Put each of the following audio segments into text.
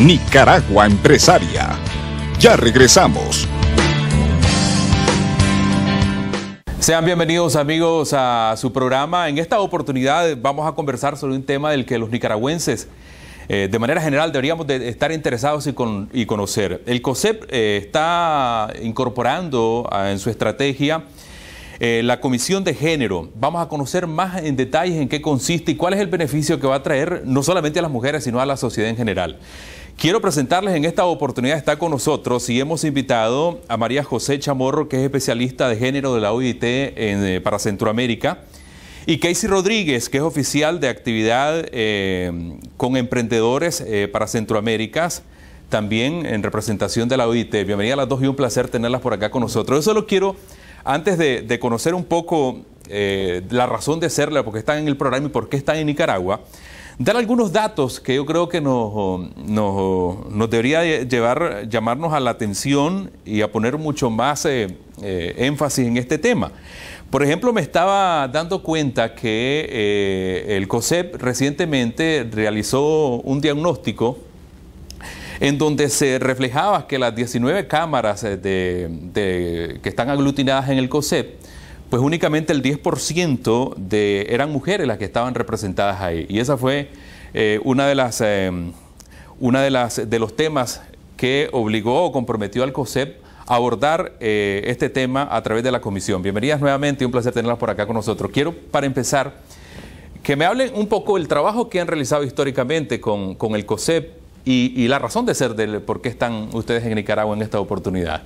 Nicaragua Empresaria. Ya regresamos. Sean bienvenidos amigos a su programa. En esta oportunidad vamos a conversar sobre un tema del que los nicaragüenses eh, de manera general deberíamos de estar interesados y, conocer. El COSEP eh, está incorporando ah, en su estrategia eh, la Comisión de Género. Vamos a conocer más en detalles en qué consiste y cuál es el beneficio que va a traer no solamente a las mujeres, sino a la sociedad en general. Quiero presentarles en esta oportunidad, está con nosotros y hemos invitado a María José Chamorro, que es especialista de género de la OIT eh, para Centroamérica, y Casey Rodríguez, que es oficial de actividad eh, con emprendedores eh, para Centroamérica, también en representación de la OIT. Bienvenida a las dos y un placer tenerlas por acá con nosotros. Yo solo quiero, antes de, conocer un poco la razón de serla, porque están en el programa y por qué están en Nicaragua, dar algunos datos que yo creo que nos, oh, oh, debería llevar, llamarnos a la atención y a poner mucho más eh, eh, énfasis en este tema. Por ejemplo, me estaba dando cuenta que eh, el COSEP recientemente realizó un diagnóstico en donde se reflejaba que las 19 cámaras de, que están aglutinadas en el COSEP pues únicamente el 10% de, eran mujeres las que estaban representadas ahí. Y esa fue eh, una de las, eh, una de, las, de los temas que obligó o comprometió al COSEP a abordar eh, este tema a través de la comisión. Bienvenidas nuevamente, un placer tenerlas por acá con nosotros. Quiero, para empezar, que me hablen un poco del trabajo que han realizado históricamente con, el COSEP y, y, la razón de ser del por qué están ustedes en Nicaragua en esta oportunidad.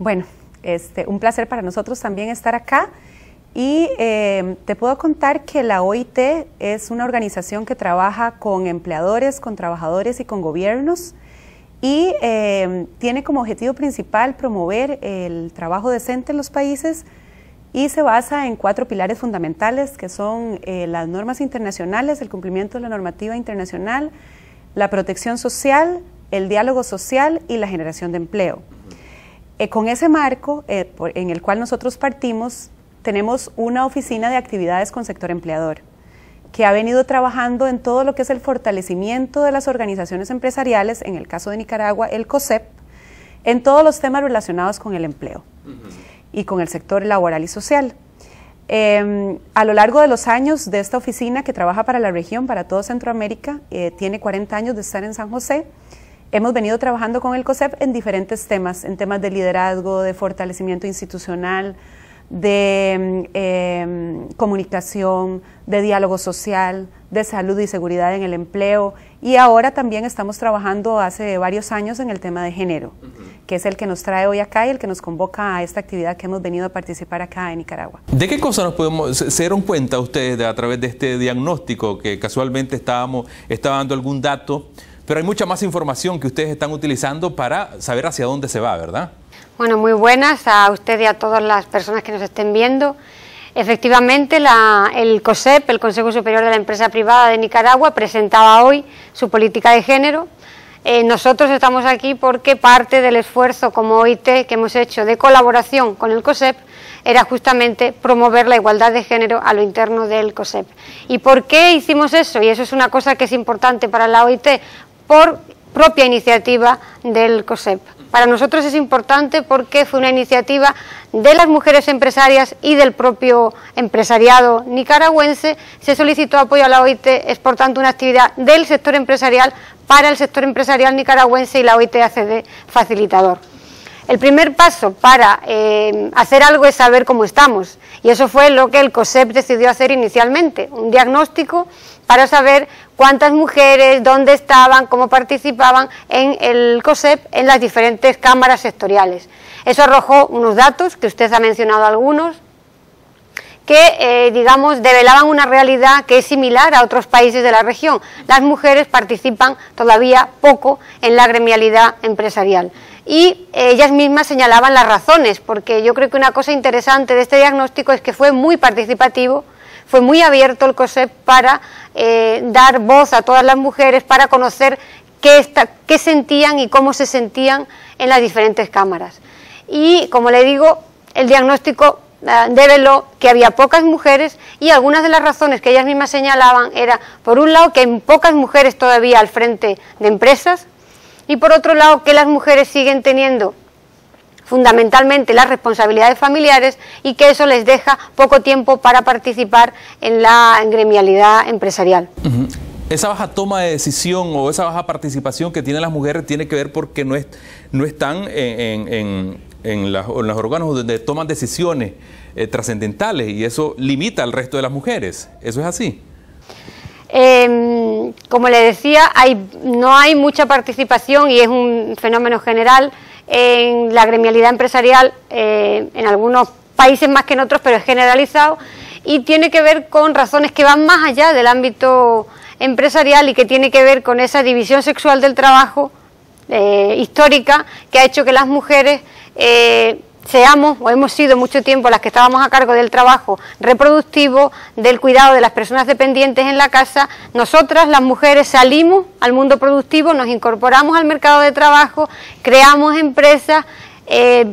Bueno, este, un placer para nosotros también estar acá. Y eh, te puedo contar que la OIT es una organización que trabaja con empleadores, con trabajadores y con gobiernos y eh, tiene como objetivo principal promover el trabajo decente en los países y se basa en cuatro pilares fundamentales que son eh, las normas internacionales, el cumplimiento de la normativa internacional, la protección social, el diálogo social y la generación de empleo. Eh, con ese marco eh, en el cual nosotros partimos, tenemos una oficina de actividades con sector empleador que ha venido trabajando en todo lo que es el fortalecimiento de las organizaciones empresariales, en el caso de Nicaragua, el COSEP, en todos los temas relacionados con el empleo y con el sector laboral y social. Em, a lo largo de los años de esta oficina que trabaja para la región, para todo Centroamérica, eh, tiene 40 años de estar en San José, Hemos venido trabajando con el COSEP en diferentes temas, en temas de liderazgo, de fortalecimiento institucional, de mm, em, comunicación, de diálogo social, de salud y seguridad en el empleo y ahora también estamos trabajando hace varios años en el tema de género, que es el que nos trae hoy acá y el que nos convoca a esta actividad que hemos venido a participar acá en Nicaragua. ¿De qué cosas nos podemos, se dieron cuenta ustedes a través de este diagnóstico que casualmente estábamos, estaba dando algún dato? Pero hay mucha más información que ustedes están utilizando para saber hacia dónde se va, ¿verdad? Bueno, muy buenas a usted y a todas las personas que nos estén viendo. Efectivamente, el COSEP, el Consejo Superior de la Empresa Privada de Nicaragua, presentaba hoy su política de género. Eh, nosotros estamos aquí porque parte del esfuerzo como OIT que hemos hecho de colaboración con el COSEP era justamente promover la igualdad de género a lo interno del COSEP. ¿Y por qué hicimos eso? Y eso es una cosa que es importante para la OIT, por propia iniciativa del COSEP. Para nosotros es importante porque fue una iniciativa de las mujeres empresarias y del propio empresariado nicaragüense. Se solicitó apoyo a la OIT, es por tanto una actividad del sector empresarial para el sector empresarial nicaragüense y la OIT hace de facilitador. El primer paso para eh, hacer algo es saber cómo estamos y eso fue lo que el COSEP decidió hacer inicialmente, un diagnóstico para saber cuántas mujeres, dónde estaban, cómo participaban en el COSEP en las diferentes cámaras sectoriales. Eso arrojó unos datos, que usted ha mencionado algunos, que, eh, digamos, develaban una realidad que es similar a otros países de la región. Las mujeres participan todavía poco en la gremialidad empresarial y eh, ellas mismas señalaban las razones, porque yo creo que una cosa interesante de este diagnóstico es que fue muy participativo, fue muy abierto el COSEP para eh, dar voz a todas las mujeres, para conocer qué, qué sentían y cómo se sentían en las diferentes cámaras. Y, como le digo, el diagnóstico eh, develó que había pocas mujeres y algunas de las razones que ellas mismas señalaban era, por un lado, que hay pocas mujeres todavía al frente de empresas, y por otro lado, que las mujeres siguen teniendo fundamentalmente las responsabilidades familiares y que eso les deja poco tiempo para participar en la gremialidad empresarial. Esa baja toma de decisión o esa baja participación que tienen las mujeres tiene que ver porque no, están en, los órganos donde toman decisiones eh, trascendentales y eso limita al resto de las mujeres. ¿Eso es así? Em, como le decía, no hay mucha participación y es un fenómeno general en la gremialidad empresarial, eh, en algunos países más que en otros, pero es generalizado, y tiene que ver con razones que van más allá del ámbito empresarial y que tiene que ver con esa división sexual del trabajo eh, histórica que ha hecho que las mujeres eh, seamos o hemos sido mucho tiempo las que estábamos a cargo del trabajo reproductivo, del cuidado de las personas dependientes en la casa, nosotras las mujeres salimos al mundo productivo, nos incorporamos al mercado de trabajo, creamos empresas, eh,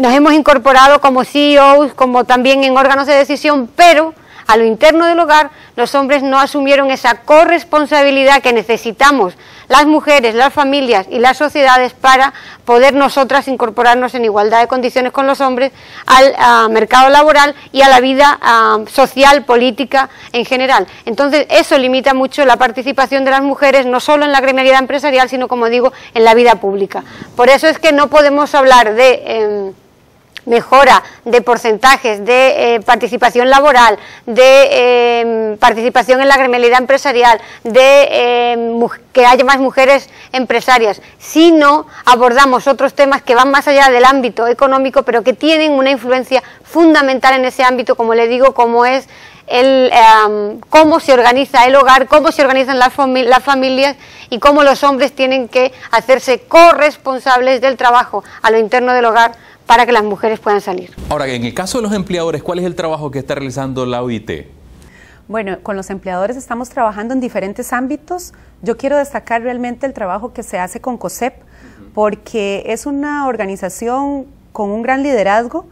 nos hemos incorporado como CEOs, como también en órganos de decisión, pero a lo interno del hogar los hombres no asumieron esa corresponsabilidad que necesitamos las mujeres, las familias y las sociedades para poder nosotras incorporarnos en igualdad de condiciones con los hombres al mercado laboral y a la vida social, política en general. Entonces, eso limita mucho la participación de las mujeres, no solo en la gremialidad empresarial, sino, como digo, en la vida pública. Por eso es que no podemos hablar de... Em, mejora de porcentajes de eh, participación laboral, de eh, participación en la gremialidad empresarial, de eh, que haya más mujeres empresarias, si no abordamos otros temas que van más allá del ámbito económico, pero que tienen una influencia fundamental en ese ámbito, como le digo, como es el, cómo se organiza el hogar, cómo se organizan las, familias y cómo los hombres tienen que hacerse corresponsables del trabajo a lo interno del hogar para que las mujeres puedan salir. Ahora, en el caso de los empleadores, ¿cuál es el trabajo que está realizando la OIT? Bueno, con los empleadores estamos trabajando en diferentes ámbitos. Yo quiero destacar realmente el trabajo que se hace con COSEP, porque es una organización con un gran liderazgo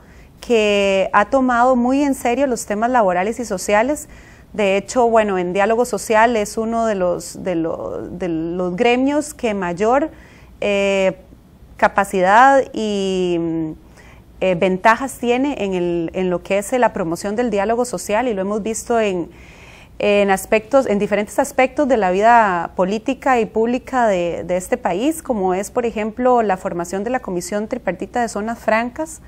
que ha tomado muy en serio los temas laborales y sociales. De hecho, bueno, en diálogo social es uno de los, de los, gremios que mayor eh, capacidad y mm, eh, ventajas tiene en, lo que es la promoción del diálogo social y lo hemos visto en, aspectos, en diferentes aspectos de la vida política y pública de, este país, como es, por ejemplo, la formación de la Comisión Tripartita de Zonas Francas,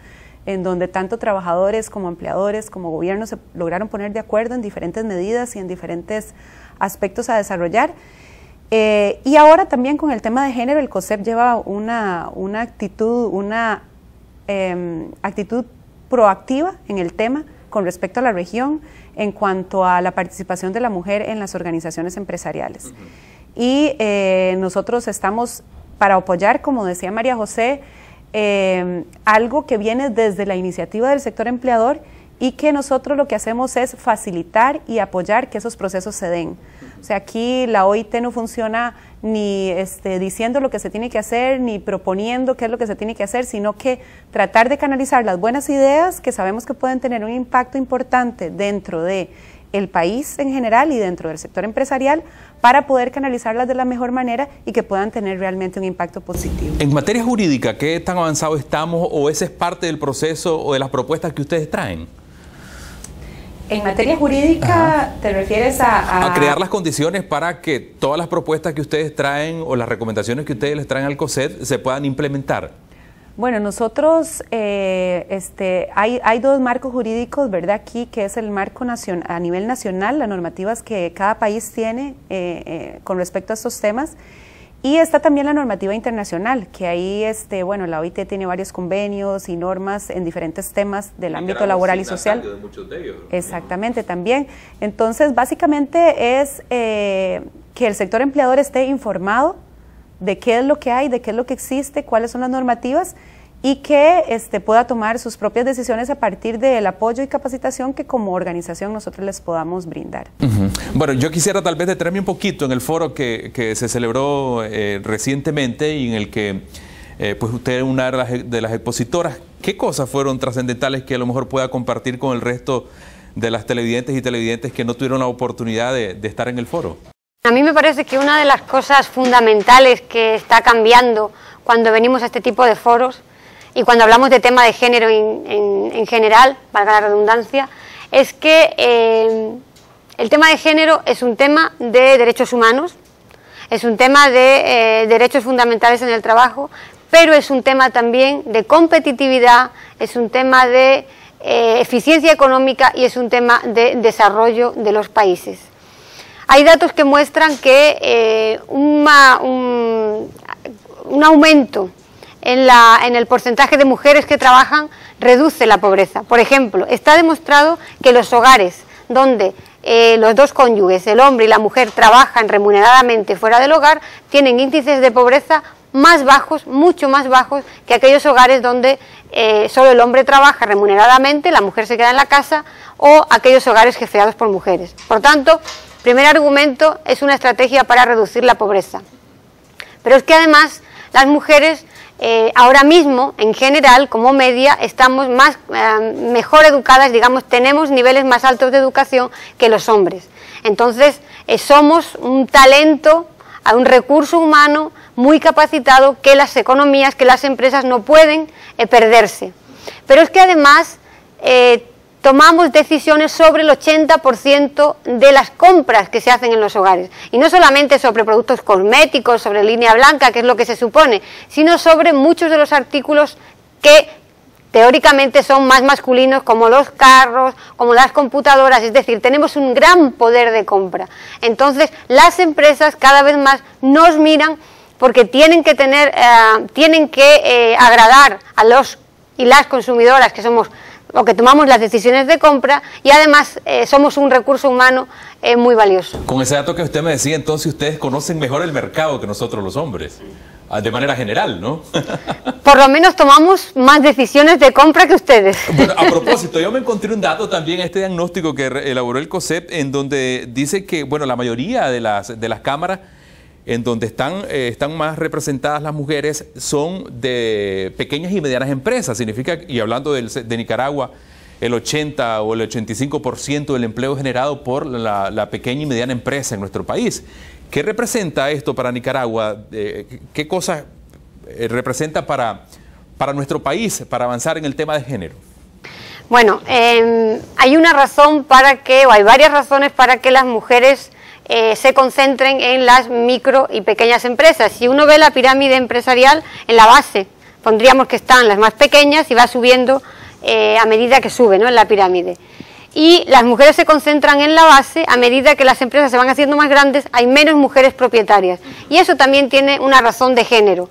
en donde tanto trabajadores como empleadores como gobiernos se lograron poner de acuerdo en diferentes medidas y en diferentes aspectos a desarrollar. Eh, y ahora también con el tema de género, el COSEP lleva una actitud, una Em, actitud proactiva en el tema con respecto a la región en cuanto a la participación de la mujer en las organizaciones empresariales. Y eh, nosotros estamos para apoyar, como decía María José, em, algo que viene desde la iniciativa del sector empleador y que nosotros lo que hacemos es facilitar y apoyar que esos procesos se den. O sea, aquí la OIT no funciona ni este, diciendo lo que se tiene que hacer, ni proponiendo qué es lo que se tiene que hacer, sino que tratar de canalizar las buenas ideas que sabemos que pueden tener un impacto importante dentro de el país en general y dentro del sector empresarial para poder canalizarlas de la mejor manera y que puedan tener realmente un impacto positivo. En materia jurídica, ¿qué tan avanzado estamos o ese es parte del proceso o de las propuestas que ustedes traen? En materia jurídica, ¿te refieres a, a, crear las condiciones para que todas las propuestas que ustedes traen o las recomendaciones que ustedes les traen al COSET se puedan implementar. Bueno, nosotros, eh, este, hay, dos marcos jurídicos, ¿verdad? Aquí, que es el marco a nivel nacional, las normativas que cada país tiene eh, eh, con respecto a estos temas. Y está también la normativa internacional, que ahí, este, bueno, la OIT tiene varios convenios y normas en diferentes temas del ámbito laboral y social. Exactamente, también. Entonces, básicamente es eh, que el sector empleador esté informado de qué es lo que hay, de qué es lo que existe, cuáles son las normativas y que este, pueda tomar sus propias decisiones a partir del apoyo y capacitación que como organización nosotros les podamos brindar. Bueno, yo quisiera tal vez detenerme un poquito en el foro que, que se celebró eh, recientemente y en el que eh, pues usted es una e, de las, expositoras. ¿Qué cosas fueron trascendentales que a lo mejor pueda compartir con el resto de las televidentes y televidentes que no tuvieron la oportunidad de, de estar en el foro? A mí me parece que una de las cosas fundamentales que está cambiando cuando venimos a este tipo de foros y cuando hablamos de tema de género en, general, valga la redundancia, es que eh, el tema de género es un tema de derechos humanos, es un tema de eh, derechos fundamentales en el trabajo, pero es un tema también de competitividad, es un tema de eh, eficiencia económica y es un tema de desarrollo de los países. Hay datos que muestran que un aumento en, el porcentaje de mujeres que trabajan reduce la pobreza. Por ejemplo, está demostrado que los hogares donde eh, los dos cónyuges, el hombre y la mujer, trabajan remuneradamente fuera del hogar, tienen índices de pobreza más bajos, mucho más bajos que aquellos hogares donde eh, solo el hombre trabaja remuneradamente, la mujer se queda en la casa o aquellos hogares jefeados por mujeres. Por tanto, primer argumento es una estrategia para reducir la pobreza. Pero es que además las mujeres eh, ahora mismo, en general, como media, estamos más, eh, mejor educadas, digamos, tenemos niveles más altos de educación que los hombres. Entonces, eh, somos un talento, un recurso humano muy capacitado que las economías, que las empresas no pueden perderse. Pero es que además tomamos decisiones sobre el 80% de las compras que se hacen en los hogares. Y no solamente sobre productos cosméticos, sobre línea blanca, que es lo que se supone, sino sobre muchos de los artículos que teóricamente son más masculinos como los carros, como las computadoras, es decir, tenemos un gran poder de compra. Entonces, las empresas cada vez más nos miran porque tienen que tener, eh, tienen que eh, agradar a los y las consumidoras que somos o que tomamos las decisiones de compra y además eh, somos un recurso humano eh, muy valioso. Con ese dato que usted me decía, entonces ustedes conocen mejor el mercado que nosotros los hombres, ah, de manera general, ¿no? Por lo menos tomamos más decisiones de compra que ustedes. a propósito, yo me encontré un dato también, este diagnóstico que elaboró el COSEP, en donde dice que, bueno, la mayoría de las, de las cámaras en donde están, eh, están más representadas las mujeres son de pequeñas y medianas empresas. Significa, y hablando de Nicaragua, el 80 o el 85% del empleo generado por la, pequeña y mediana empresa en nuestro país. ¿Qué representa esto para Nicaragua? Eh, ¿Qué cosas eh, representa para, para nuestro país para avanzar en el tema de género? Bueno, em, hay una razón para que, o hay varias razones para que las mujeres eh, se concentren en las micro y pequeñas empresas. Si uno ve la pirámide empresarial en la base, pondríamos que están las más pequeñas y va subiendo eh, a medida que sube en la pirámide. Y las mujeres se concentran en la base, a medida que las empresas se van haciendo más grandes, hay menos mujeres propietarias. Y eso también tiene una razón de género.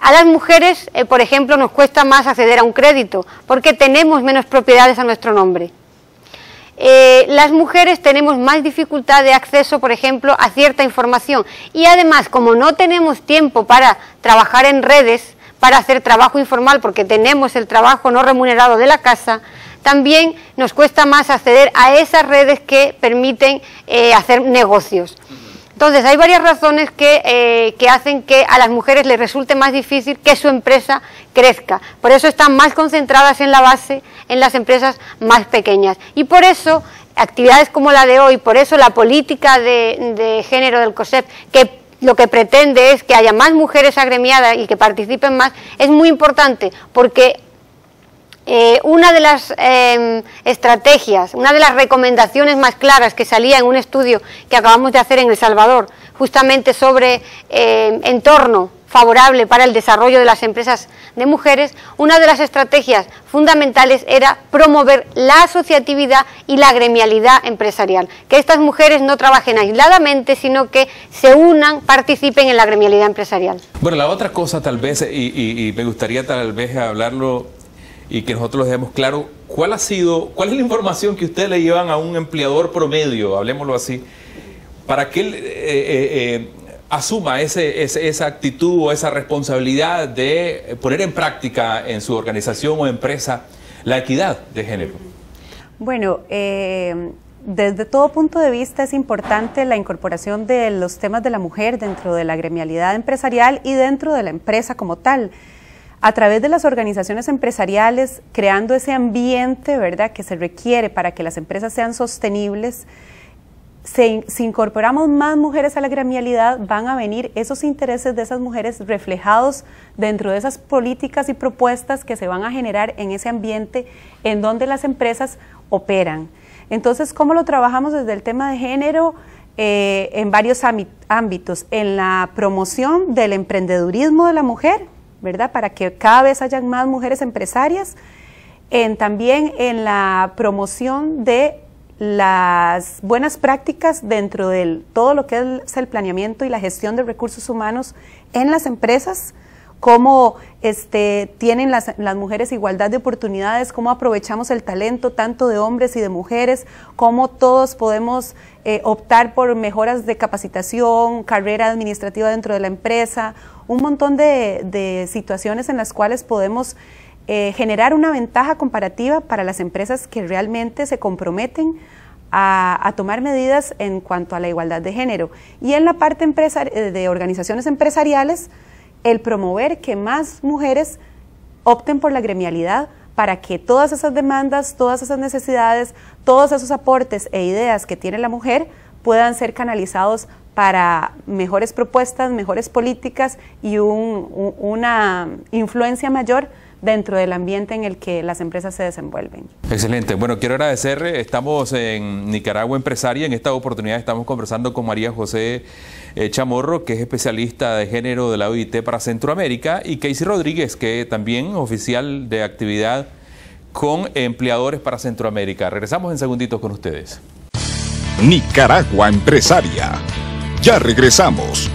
A las mujeres, eh, por ejemplo, nos cuesta más acceder a un crédito porque tenemos menos propiedades a nuestro nombre. Eh, las mujeres tenemos más dificultad de acceso, por ejemplo, a cierta información. Y además, como no tenemos tiempo para trabajar en redes, para hacer trabajo informal, porque tenemos el trabajo no remunerado de la casa, también nos cuesta más acceder a esas redes que permiten eh, hacer negocios. Entonces, hay varias razones eh, que, hacen que a las mujeres les resulte más difícil que su empresa crezca. Por eso están más concentradas en la base, en las empresas más pequeñas. Y por eso, actividades como la de hoy, por eso la política de, de género del COSEP, que lo que pretende es que haya más mujeres agremiadas y que participen más, es muy importante porque eh, una de las em, estrategias, una de las recomendaciones más claras que salía en un estudio que acabamos de hacer en El Salvador, justamente sobre em, entorno favorable para el desarrollo de las empresas de mujeres, una de las estrategias fundamentales era promover la asociatividad y la gremialidad empresarial, que estas mujeres no trabajen aisladamente, sino que se unan, participen en la gremialidad empresarial. Bueno, la otra cosa tal vez, y me gustaría tal vez hablarlo y que nosotros les demos claro cuál ha sido, cuál es la información que ustedes le llevan a un empleador promedio, hablemoslo así, para que él eh, eh, eh, asuma esa actitud o esa responsabilidad de poner en práctica en su organización o empresa la equidad de género. Bueno, desde todo punto de vista es importante la incorporación de los temas de la mujer dentro de la gremialidad empresarial y dentro de la empresa como tal a través de las organizaciones empresariales, creando ese ambiente ¿verdad? que se requiere para que las empresas sean sostenibles, si incorporamos más mujeres a la gremialidad, van a venir esos intereses de esas mujeres reflejados dentro de esas políticas y propuestas que se van a generar en ese ambiente en donde las empresas operan. Entonces, ¿cómo lo trabajamos desde el tema de género? Eh, en varios ámbitos, en la promoción del emprendedurismo de la mujer, ¿verdad? Para que cada vez hayan más mujeres empresarias. En, también en la promoción de las buenas prácticas dentro de todo lo que es el planeamiento y la gestión de recursos humanos en las empresas cómo este, tienen las, mujeres igualdad de oportunidades, cómo aprovechamos el talento tanto de hombres y de mujeres, cómo todos podemos eh, optar por mejoras de capacitación, carrera administrativa dentro de la empresa, un montón de, situaciones en las cuales podemos eh, generar una ventaja comparativa para las empresas que realmente se comprometen a, a, tomar medidas en cuanto a la igualdad de género. Y en la parte eh, de organizaciones empresariales, el promover que más mujeres opten por la gremialidad para que todas esas demandas, todas esas necesidades, todos esos aportes e ideas que tiene la mujer puedan ser canalizados para mejores propuestas, mejores políticas y una influencia mayor dentro del ambiente en el que las empresas se desenvuelven. Excelente. Bueno, quiero agradecer. Eh, estamos en Nicaragua Empresaria. En esta oportunidad estamos conversando con María José eh, Chamorro, que es especialista de género de la OIT para Centroamérica, y Casey Rodríguez, que también oficial de actividad con empleadores para Centroamérica. Regresamos en segunditos con ustedes. Nicaragua Empresaria. Ya regresamos.